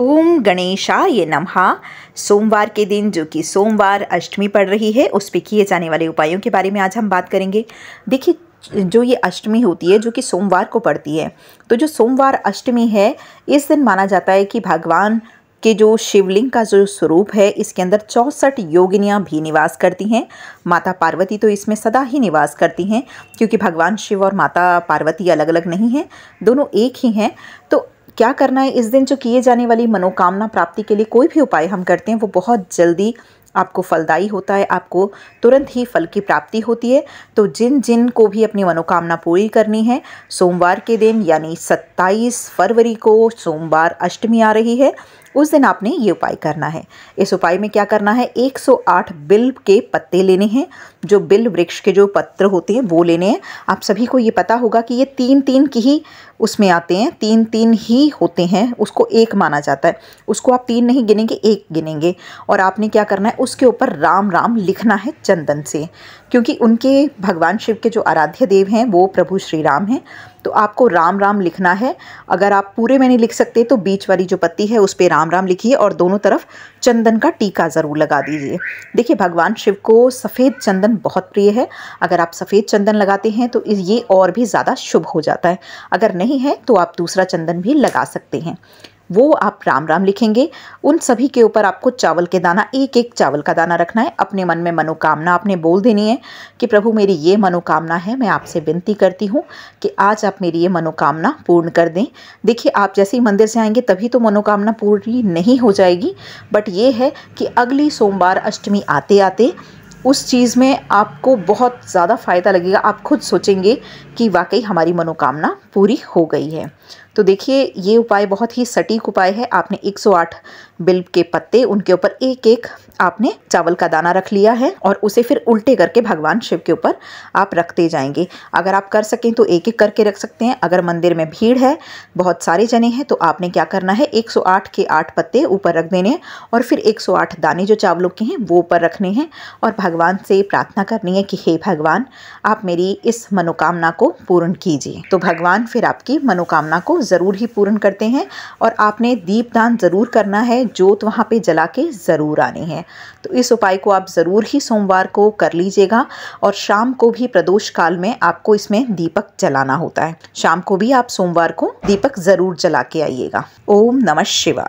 ओम गणेशा ये नमः सोमवार के दिन जो कि सोमवार अष्टमी पड़ रही है उस पर किए जाने वाले उपायों के बारे में आज हम बात करेंगे देखिए जो ये अष्टमी होती है जो कि सोमवार को पड़ती है तो जो सोमवार अष्टमी है इस दिन माना जाता है कि भगवान के जो शिवलिंग का जो स्वरूप है इसके अंदर चौंसठ योगिनियाँ भी निवास करती हैं माता पार्वती तो इसमें सदा ही निवास करती हैं क्योंकि भगवान शिव और माता पार्वती अलग अलग नहीं हैं दोनों एक ही हैं तो क्या करना है इस दिन जो किए जाने वाली मनोकामना प्राप्ति के लिए कोई भी उपाय हम करते हैं वो बहुत जल्दी आपको फलदायी होता है आपको तुरंत ही फल की प्राप्ति होती है तो जिन जिन को भी अपनी मनोकामना पूरी करनी है सोमवार के दिन यानी 27 फरवरी को सोमवार अष्टमी आ रही है उस दिन आपने ये उपाय करना है इस उपाय में क्या करना है 108 बिल के पत्ते लेने हैं जो बिल वृक्ष के जो पत्र होते हैं वो लेने हैं आप सभी को ये पता होगा कि ये तीन तीन की ही उसमें आते हैं तीन तीन ही होते हैं उसको एक माना जाता है उसको आप तीन नहीं गिनेंगे एक गिनेंगे और आपने क्या करना है उसके ऊपर राम राम लिखना है चंदन से क्योंकि उनके भगवान शिव के जो आराध्य देव हैं वो प्रभु श्री राम हैं तो आपको राम राम लिखना है अगर आप पूरे में नहीं लिख सकते तो बीच वाली जो पत्ती है उस पर राम राम लिखिए और दोनों तरफ चंदन का टीका ज़रूर लगा दीजिए देखिए भगवान शिव को सफ़ेद चंदन बहुत प्रिय है अगर आप सफ़ेद चंदन लगाते हैं तो ये और भी ज़्यादा शुभ हो जाता है अगर नहीं है तो आप दूसरा चंदन भी लगा सकते हैं वो आप राम राम लिखेंगे उन सभी के ऊपर आपको चावल के दाना एक एक चावल का दाना रखना है अपने मन में मनोकामना आपने बोल देनी है कि प्रभु मेरी ये मनोकामना है मैं आपसे विनती करती हूँ कि आज आप मेरी ये मनोकामना पूर्ण कर दें देखिए आप जैसे ही मंदिर से आएंगे तभी तो मनोकामना पूरी नहीं हो जाएगी बट ये है कि अगली सोमवार अष्टमी आते आते उस चीज़ में आपको बहुत ज़्यादा फ़ायदा लगेगा आप खुद सोचेंगे कि वाकई हमारी मनोकामना पूरी हो गई है तो देखिए ये उपाय बहुत ही सटीक उपाय है आपने 108 बिल्ब के पत्ते उनके ऊपर एक एक आपने चावल का दाना रख लिया है और उसे फिर उल्टे करके भगवान शिव के ऊपर आप रखते जाएंगे अगर आप कर सकें तो एक एक करके रख सकते हैं अगर मंदिर में भीड़ है बहुत सारे जने हैं तो आपने क्या करना है 108 के आठ पत्ते ऊपर रख देने और फिर 108 दाने जो चावलों के हैं वो ऊपर रखने हैं और भगवान से प्रार्थना करनी है कि हे भगवान आप मेरी इस मनोकामना को पूर्ण कीजिए तो भगवान फिर आपकी मनोकामना को ज़रूर ही पूर्ण करते हैं और आपने दीपदान ज़रूर करना है जोत वहाँ पे जला के ज़रूर आने हैं तो इस उपाय को आप ज़रूर ही सोमवार को कर लीजिएगा और शाम को भी प्रदोष काल में आपको इसमें दीपक जलाना होता है शाम को भी आप सोमवार को दीपक ज़रूर जला के आइएगा ओम नमः शिवाय